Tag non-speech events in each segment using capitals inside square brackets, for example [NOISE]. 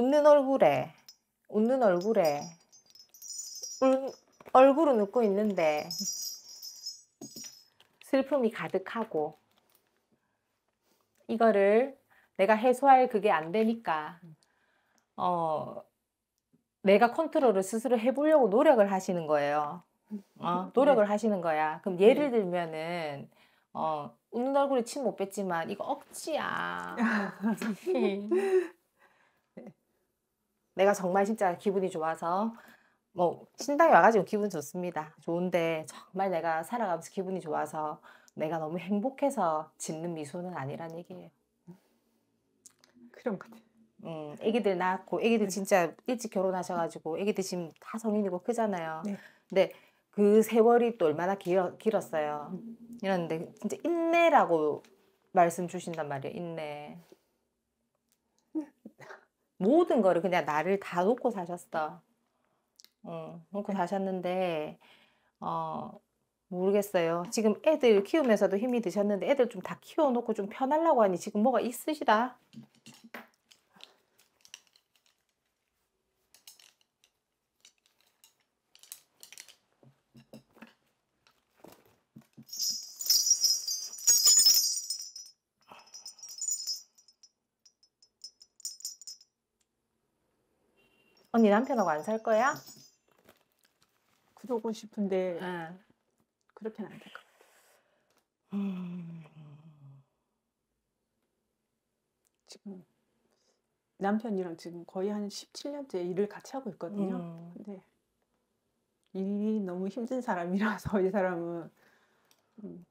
웃는 얼굴에 웃는 얼굴에 울, 얼굴은 웃고 있는데 슬픔이 가득하고 이거를 내가 해소할 그게 안 되니까 어 내가 컨트롤을 스스로 해보려고 노력을 하시는 거예요. 어, [LAUGHS] 네. 노력을 하시는 거야. 그럼 예를 네. 들면은 어 웃는 얼굴에 침 못뱉지만 이거 억지야. [LAUGHS] 네. 내가 정말 진짜 기분이 좋아서 뭐 신당에 와가지고 기분 좋습니다. 좋은데 정말 내가 살아가면서 기분이 좋아서 내가 너무 행복해서 짓는 미소는 아니란 얘기예요. 그런 것 같아. 음, 애기들 낳고 애기들 네. 진짜 일찍 결혼하셔가지고 애기들 지금 다 성인이고 크잖아요. 네. 근데 그 세월이 또 얼마나 길어, 길었어요. 음. 이러데 진짜 인내라고 말씀 주신단 말이에요. 인내. 모든 거를 그냥 나를 다 놓고 사셨어. 어, 놓고 사셨는데, 어, 모르겠어요. 지금 애들 키우면서도 힘이 드셨는데 애들 좀 다 키워놓고 좀 편하려고 하니 지금 뭐가 있으시다. 언니 남편하고 안 살 거야? 그러고 싶은데 응. 그렇게는 안될것 지금 남편이랑 지금 거의 한 17년째 일을 같이 하고 있거든요. 음. 근데 일이 너무 힘든 사람이라서 [LAUGHS] 이 사람은 음.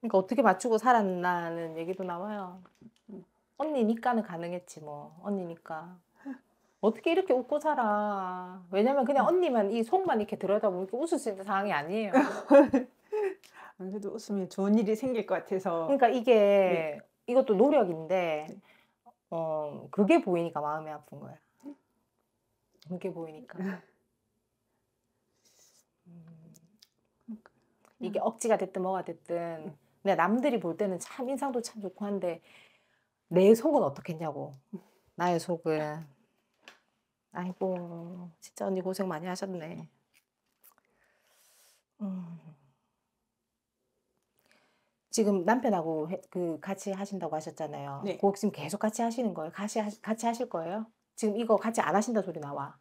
그러니까 어떻게 맞추고 살았나는 얘기도 나와요. 음. 언니니까는 가능했지 뭐. 언니니까. 어떻게 이렇게 웃고 살아. 왜냐면 그냥 음. 언니만 이 속만 이렇게 들여다보니 웃을 수 있는 상황이 아니에요. [LAUGHS] 그래도 웃으면 좋은 일이 생길 것 같아서. 그러니까 이게 네. 이것도 노력인데 네. 어 그게 보이니까 마음이 아픈 거야. 그게 보이니까. 네. 음. 이게 억지가 됐든 뭐가 됐든 네. 근데 남들이 볼 때는 참 인상도 참 좋고 한데 내 속은 어떻겠냐고 나의 속은 아이고, 진짜 언니 고생 많이 하셨네. 네. 음. 지금 남편하고 해, 그 같이 하신다고 하셨잖아요. 네. 그 지금 계속 같이 하시는 거예요? 같이 하, 같이 하실 거예요? 지금 이거 같이 안 하신다 소리 나와.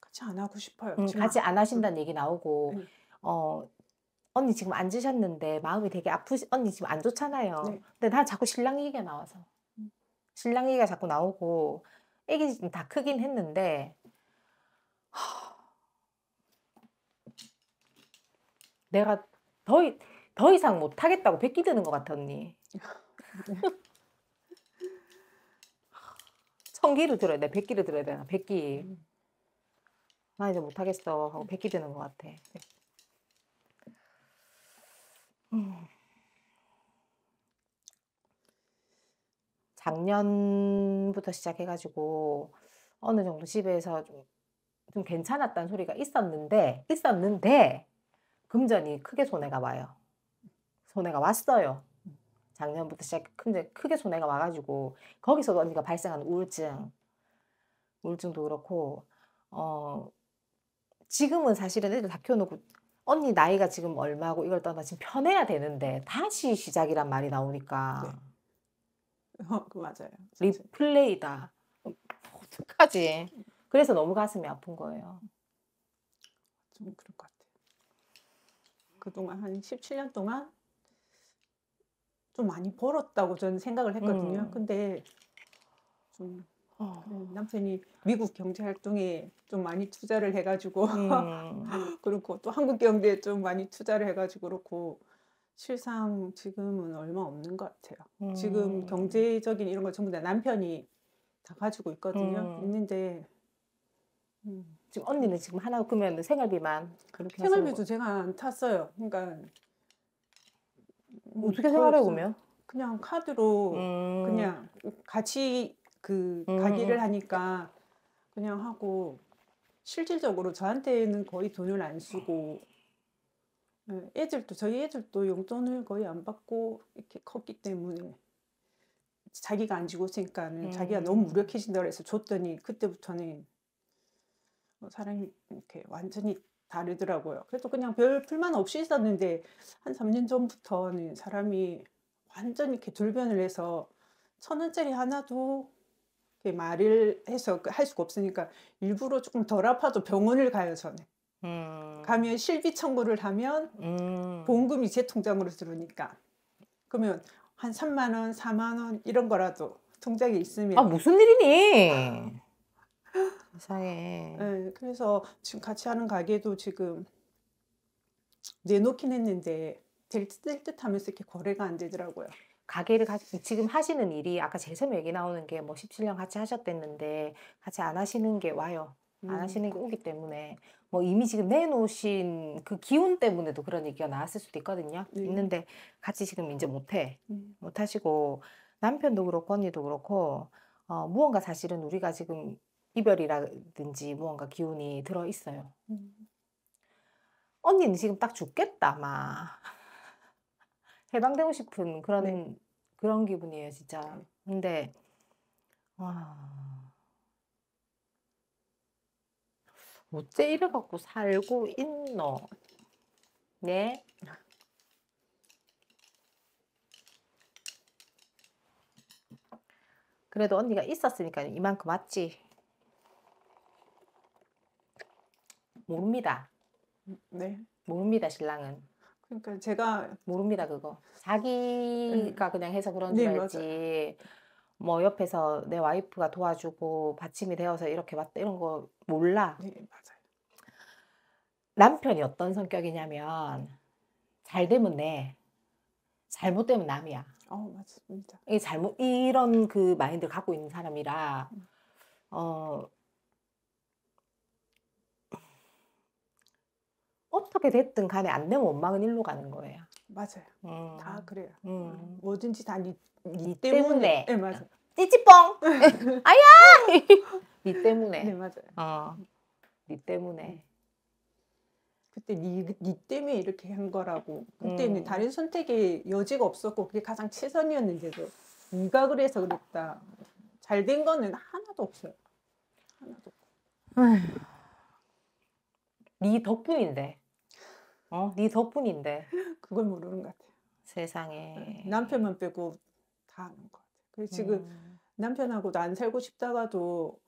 같이 안 하고 싶어요. 음, 같이 안 하신다는 얘기 나오고 네. 어 언니 지금 앉으셨는데 마음이 되게 아프시 언니 지금 안 좋잖아요. 네. 근데 나 자꾸 신랑 얘기가 나와서 음. 신랑 얘기가 자꾸 나오고 애기 지금 다 크긴 했는데 내가 더, 이, 더 이상 못하겠다고 백기 드는 것 같아 언니 천기를 [LAUGHS] 들어야 돼 백기를 들어야 되나 백기 나 이제 못하겠어 하고 백기 드는 것 같아 음. 작년부터 시작해가지고 어느 정도 집에서 좀, 좀 괜찮았다는 소리가 있었는데 있었는데 금전이 크게 손해가 와요. 손해가 왔어요. 작년부터 시작 근데 크게 손해가 와가지고 거기서도 언니가 발생한 우울증, 우울증도 그렇고 어 지금은 사실은 애들 다 키워놓고 언니 나이가 지금 얼마고 이걸 떠나 지금 편해야 되는데 다시 시작이란 말이 나오니까. 네. [LAUGHS] 어, 맞아요. 진짜. 리플레이다. 어떡하지? 그래서 너무 가슴이 아픈 거예요. 좀 그럴 것 같아요. 그동안 한 17년 동안 좀 많이 벌었다고 저는 생각을 했거든요. 음. 근데 좀 어. 남편이 미국 경제 활동에 좀 많이 투자를 해가지고 음. [LAUGHS] 그렇고 또 한국 경제에 좀 많이 투자를 해가지고 그렇고 실상 지금은 얼마 없는 것 같아요. 음. 지금 경제적인 이런 걸 전부 다 남편이 다 가지고 있거든요. 음. 있는데 음. 지금 언니는 지금 하나 그면 생활비만 그렇게 생활비도 제가 안 탔어요. 그러니까 음, 어떻게 생활해 보면 그렇죠. 그냥 카드로 음. 그냥 같이 그 음. 가기를 하니까 그냥 하고 실질적으로 저한테는 거의 돈을 안 쓰고 네, 애들도 저희 애들도 용돈을 거의 안 받고 이렇게 컸기 때문에 자기가 안 지고 있으니까 음. 자기가 너무 무력해진다 그래서 줬더니 그때부터는 어, 사람이 이렇게 완전히 다르더라고요. 그래도 그냥 별 불만 없이 있었는데 한 3년 전부터는 사람이 완전히 이렇게 돌변을 해서 천 원짜리 하나도 말을 해서 할 수가 없으니까 일부러 조금 덜 아파도 병원을 가요 저는. 가면 음. 실비 청구를 하면 음. 보험금이 제 통장으로 들어오니까 그러면 한 3만 원, 4만 원 이런 거라도 통장에 있으면 아 무슨 일이니? 아. [GASPS] 상에 네, 그래서 지금 같이 하는 가게도 지금 내놓긴 했는데 될듯 하면서 이렇게 거래가 안 되더라고요. 가게를 가, 지금 하시는 일이 아까 재샘 얘기 나오는 게뭐 17년 같이 하셨댔는데 같이 안 하시는 게 와요. 안 음. 하시는 게 오기 때문에 뭐 이미 지금 내놓으신 그 기운 때문에도 그런 얘기가 나왔을 수도 있거든요. 네. 있는데 같이 지금 이제 못해. 음. 못하시고 남편도 그렇고 언니도 그렇고 어, 무언가 사실은 우리가 지금 이별이라든지 무언가 기운이 들어 있어요. 음. 언니는 지금 딱 죽겠다 막 [LAUGHS] 해방되고 싶은 그런 네. 그런 기분이에요 진짜. 네. 근데 와. 어째 뭐 이래 갖고 살고 있노? 네? 그래도 언니가 있었으니까 이만큼 왔지. 모릅니다. 네. 모릅니다, 신랑은. 그러니까 제가 모릅니다, 그거. 자기가 네. 그냥 해서 그런 네, 줄 알지. 맞아요. 뭐 옆에서 내 와이프가 도와주고 받침이 되어서 이렇게 왔다 이런 거 몰라. 네, 맞아요. 남편이 어떤 성격이냐면 잘 되면 내, 잘못되면 남이야. 어, 맞습니다. 이 잘못 이런 그 마인드를 갖고 있는 사람이라 음. 어 어떻게 됐든 간에 안 되면 원망은 일로 가는 거예요. 맞아요. 음. 다 그래요. 음. 음. 뭐든지 다니 니 때문에. 때문에. 네 맞아요. 찌찌뽕. [LAUGHS] 아야. [LAUGHS] 니 때문에. 네 맞아요. 어. 니 때문에. 네. 그때 니, 니 때문에 이렇게 한 거라고. 그때는 음. 다른 선택의 여지가 없었고 그게 가장 최선이었는데도 니가 그래서 그랬다. 잘 된 거는 하나도 없어요. 하나도. 니 덕분인데. 어, 네 덕분인데. 그걸 모르는 것 같아요. 세상에. 남편만 빼고 다 아는 것 같아요. 그래서 지금 음. 남편하고도 살고 싶다가도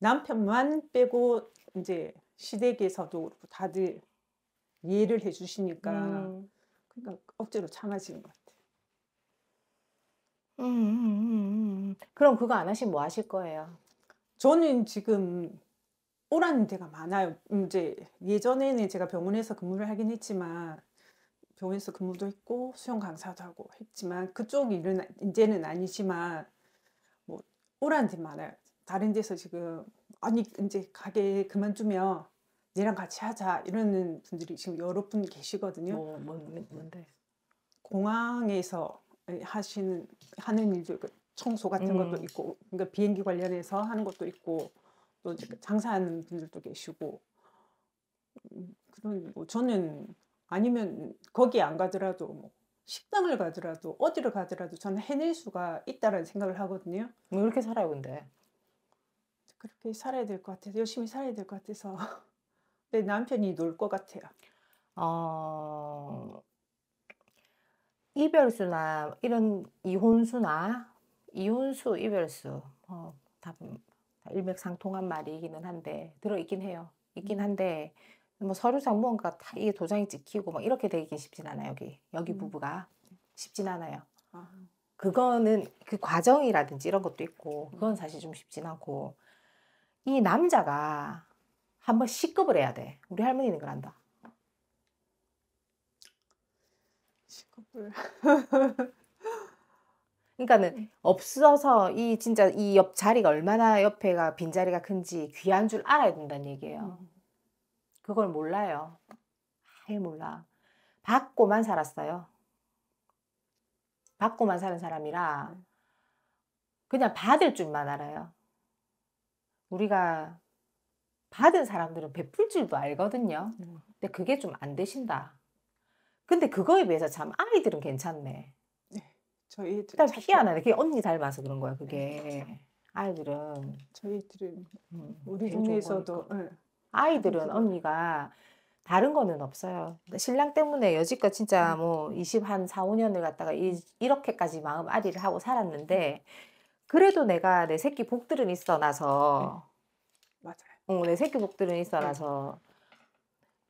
남편만 빼고 이제 시댁에서도 다들 이해를 해주시니까 음. 그러니까 억지로 참아지는 것 같아요. 음, 음, 음, 음, 음. 그럼 그거 안 하시면 뭐 하실 거예요? 저는 지금 오라는 데가 많아요. 음, 이제 예전에는 제가 병원에서 근무를 하긴 했지만 병원에서 근무도 했고 수영 강사도 하고 했지만 그쪽 일은 이제는 아니지만 뭐 오라는 데 많아요. 다른 데서 지금 아니 이제 가게 그만두면 얘랑 같이 하자 이러는 분들이 지금 여러 분 계시거든요. 뭐, 뭔, 데 공항에서 하시는 하는 일도 있 그 청소 같은 것도 음. 있고 그러니까 비행기 관련해서 하는 것도 있고 또 장사하는 분들도 계시고 음, 그런 뭐 저는 아니면 거기 안 가더라도 뭐 식당을 가더라도 어디를 가더라도 저는 해낼 수가 있다라는 생각을 하거든요. 뭐 이렇게 살아요, 근데 그렇게 살아야 될 것 같아서 열심히 살아야 될 것 같아서 [LAUGHS] 내 남편이 놀 것 같아요. 어... 이별수나 이런 이혼수나 이혼수, 이별수 어, 답 일맥상통한 말이기는 한데 들어있긴 해요. 있긴 음. 한데 뭐 서류상 무언가 다 이게 도장이 찍히고 막 이렇게 되기 쉽진 않아요. 여기 여기 음. 부부가 쉽진 않아요. 아. 그거는 그 과정이라든지 이런 것도 있고 음. 그건 사실 좀 쉽진 않고 이 남자가 한번 시급을 해야 돼. 우리 할머니는 그걸 다 시급을 [LAUGHS] 그러니까는 네. 없어서 이 진짜 이 옆 자리가 얼마나 옆에가 빈 자리가 큰지 귀한 줄 알아야 된다는 얘기예요. 음. 그걸 몰라요. 아예 몰라. 받고만 살았어요. 받고만 사는 사람이라 그냥 받을 줄만 알아요. 우리가 받은 사람들은 베풀 줄도 알거든요. 음. 근데 그게 좀 안 되신다. 근데 그거에 비해서 참 아이들은 괜찮네. 저희 딸 자꾸... 희한하네. 그게 언니 닮아서 그런 거야. 그게 네, 아이들은 저희들은 음, 우리 동네에서도 예. 아이들은 언니가 다른 거는 없어요. 신랑 때문에 여지껏 진짜 음. 뭐 20, 한 4, 5년을 갖다가 이, 이 렇게까지 마음 아리를 하고 살았는데 그래도 내가 내 새끼 복들은 있어놔서 네. 맞아요. 응, 어, 내 새끼 복들은 있어놔서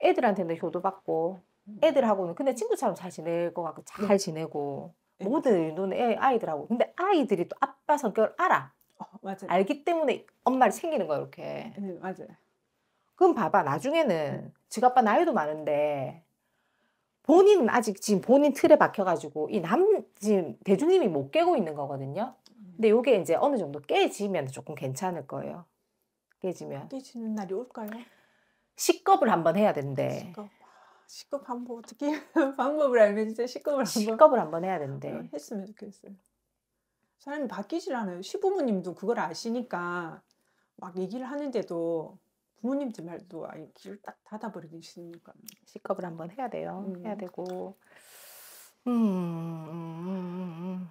네. 애들한테는 효도받고 음. 애들하고는 근데 친구처럼 잘 지낼 것 같고 잘 네. 지내고 예. 모든 의에 아이들하고. 근데 아이들이 또 아빠 성격을 알아. 어, 맞아 알기 때문에 엄마를 챙기는 거야 이렇게. 네, 네 맞아 그럼 봐봐 나중에는 네. 지가 아빠 나이도 많은데 본인은 아직 지금 본인 틀에 박혀가지고 이 남 지금 대중님이 못 깨고 있는 거거든요. 음. 근데 요게 이제 어느 정도 깨지면 조금 괜찮을 거예요. 깨지면 깨지는 날이 올까요? 식겁을 한번 해야 된대. 식겁. 식구 방법 어떻게 [LAUGHS] 방법을 알면 진짜 식구를 한번 식구를 한번 해야 되는데 어, 했으면 좋겠어요. 사람이 바뀌질 않아요. 시부모님도 그걸 아시니까 막 얘기를 하는데도 부모님들 말도 아예 길을 딱 닫아버리시니까 식겁을 한번 해야 돼요. 음. 해야 되고. 음, 음, 음, 음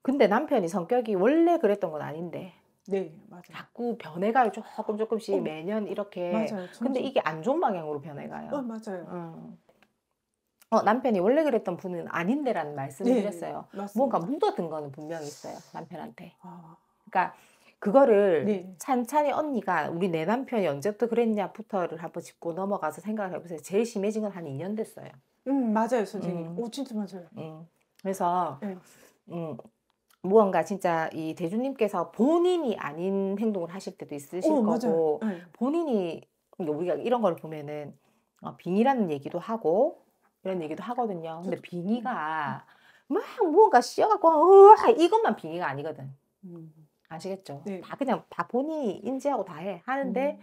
근데 남편이 성격이 원래 그랬던 건 아닌데 네, 맞아요. 자꾸 변해가요. 조금 조금씩 어, 매년 이렇게. 맞아요. 점점. 근데 이게 안 좋은 방향으로 변해가요. 어, 맞아요. 어. 어, 남편이 원래 그랬던 분은 아닌데라는 말씀을 네, 드렸어요. 맞습니다. 뭔가 묻어든 거는 분명히 있어요. 남편한테. 아... 그러니까 그거를 네. 찬찬히 언니가 우리 내 남편이 언제부터 그랬냐부터를 한번 짚고 넘어가서 생각을 해보세요. 제일 심해진 건 한 2년 됐어요. 음 맞아요 선생님. 음. 오 진짜 맞아요. 음. 그래서 네. 음, 무언가 진짜 이 대주님께서 본인이 아닌 행동을 하실 때도 있으실 오, 어, 거고 맞아요. 예. 본인이 우리가 이런 걸 보면은 어, 빙이라는 얘기도 하고 이런 얘기도 하거든요. 근데 빙의가 음. 막 무언가 씌어갖고 이것만 빙의가 아니거든. 음. 아시겠죠? 네. 다 그냥 다 본인이 인지하고 다 해. 하는데 음.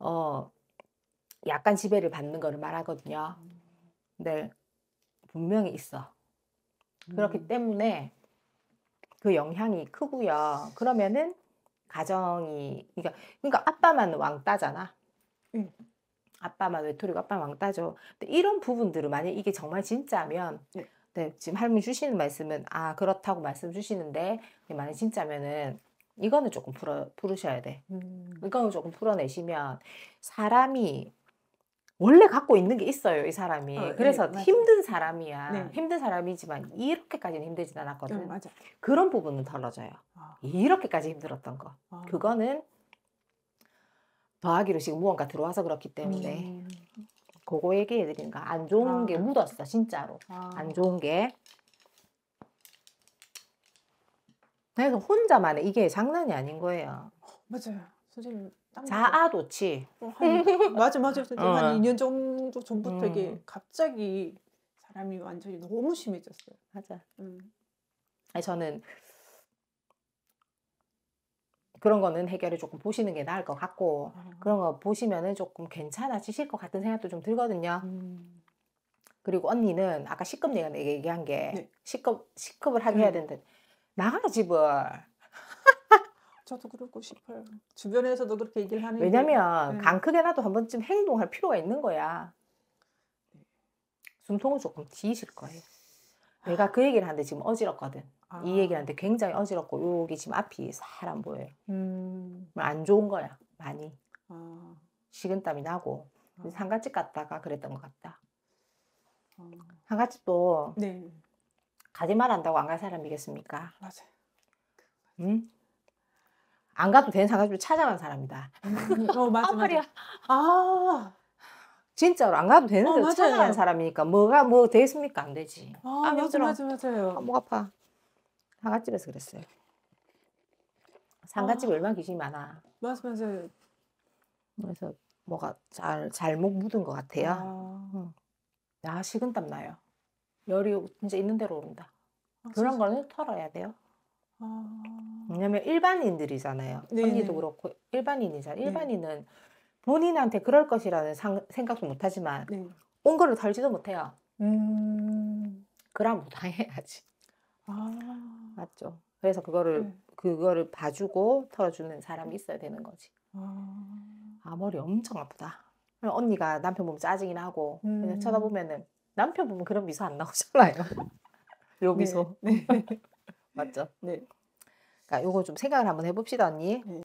어 약간 지배를 받는 거를 말하거든요. 음. 근데 분명히 있어. 그렇기 음. 때문에 그 영향이 크고요. 그러면은 가정이 그러니까 그러니까 아빠만 왕따잖아. 응. 아빠만 외톨이고 아빠만 왕따죠. 근데 이런 부분들을 만약 이게 정말 진짜면 네. 네, 지금 할머니 주시는 말씀은 아 그렇다고 말씀 주시는데 만약 진짜면은 이거는 조금 풀어 풀으셔야 돼. 음. 이거는 조금 풀어내시면 사람이 원래 갖고 있는 게 있어요, 이 사람이. 어, 네, 그래서 네, 힘든 사람이야. 네. 힘든 사람이지만 이렇게까지는 힘들진 않았거든. 응, 어, 맞아. 그런 부분은 덜어져요. 아. 이렇게까지 힘들었던 거. 아. 그거는 더하기로 지금 무언가 들어와서 그렇기 때문에 음. 그거 얘기해 드리는 거. 안 좋은 아. 게 묻었어, 진짜로. 아. 안 좋은 게. 그래서 혼자만의 이게 장난이 아닌 거예요. 어, 맞아요. 소생님 자아도취. 어, 한, [LAUGHS] 맞아 맞아. 어. 한 2년 정도 전부터 음. 이게 갑자기 사람이 완전히 너무 심해졌어요. 맞아. 음. 아니, 저는 그런 거는 해결을 조금 보시는 게 나을 것 같고 음. 그런 거 보시면은 조금 괜찮아지실 것 같은 생각도 좀 들거든요. 음. 그리고 언니는 아까 시급 얘기한 게 네. 시급 시급을 하게 해야 음. 된다. 나가 집을. 저도 그러고 싶어요. 주변에서도 그렇게 얘기를 하는 왜냐면 간 네. 크게라도 한 번쯤 행동할 필요가 있는 거야. 네. 숨통은 조금 뒤이실 거예요. 내가 그 얘기를 하는데 지금 어지럽거든. 아. 이 얘기를 하는데 굉장히 어지럽고 여기 지금 앞이 사람 보여요. 음. 안 좋은 거야 많이. 아. 식은땀이 나고 아. 상가집 갔다가 그랬던 것 같다. 아. 상가집도 네. 가지 말한다고 안 갈 사람이겠습니까? 맞아요. 응? 안 가도 되는 상가집을 찾아간 사람이다. 음, 음. 어, 맞아, 맞아. 아, 진짜로 안 가도 되는 데 어, 찾아간 사람이니까 뭐가 뭐 되겠습니까? 안 되지. 아, 아 맞아, 맞아, 맞아요. 아, 목 아파. 상가집에서 그랬어요. 상가집 아. 얼마나 귀신이 많아. 맞아, 맞아요. 그래서 뭐가 잘 잘못 묻은 것 같아요. 아, 식은땀 나요. 열이 진짜 있는 대로 오른다. 아, 그런 거는 털어야 돼요. 아. 왜냐면 일반인들이잖아요. 네네. 언니도 그렇고 일반인이잖아요. 네. 일반인은 네. 본인한테 그럴 것이라는 상, 생각도 못하지만 네. 온 거를 덜지도 못해요. 음... 그럼 당해야지 뭐 아... 맞죠. 그래서 그거를 네. 그거를 봐주고 털어주는 사람이 있어야 되는 거지. 아, 아 머리 엄청 아프다. 언니가 남편 보면 짜증이 나고 음... 그냥 쳐다보면은 남편 보면 그런 미소 안 나오잖아요. 요 [LAUGHS] 미소. 네. 네. 맞죠? 네. 그러니까 요거 좀 생각을 한번 해봅시다 언니. 네.